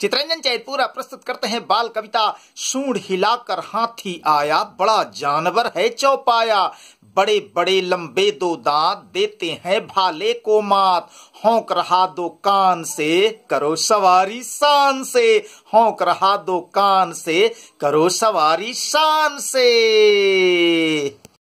चित्रंजन चैतपुरा प्रस्तुत करते हैं बाल कविता सूढ़ हिलाकर हाथी आया बड़ा जानवर है चौपाया बड़े बड़े लंबे दो दांत देते हैं भाले को मात होंक रहा दो कान से करो सवारी शान से होंक रहा दो कान से करो सवारी शान से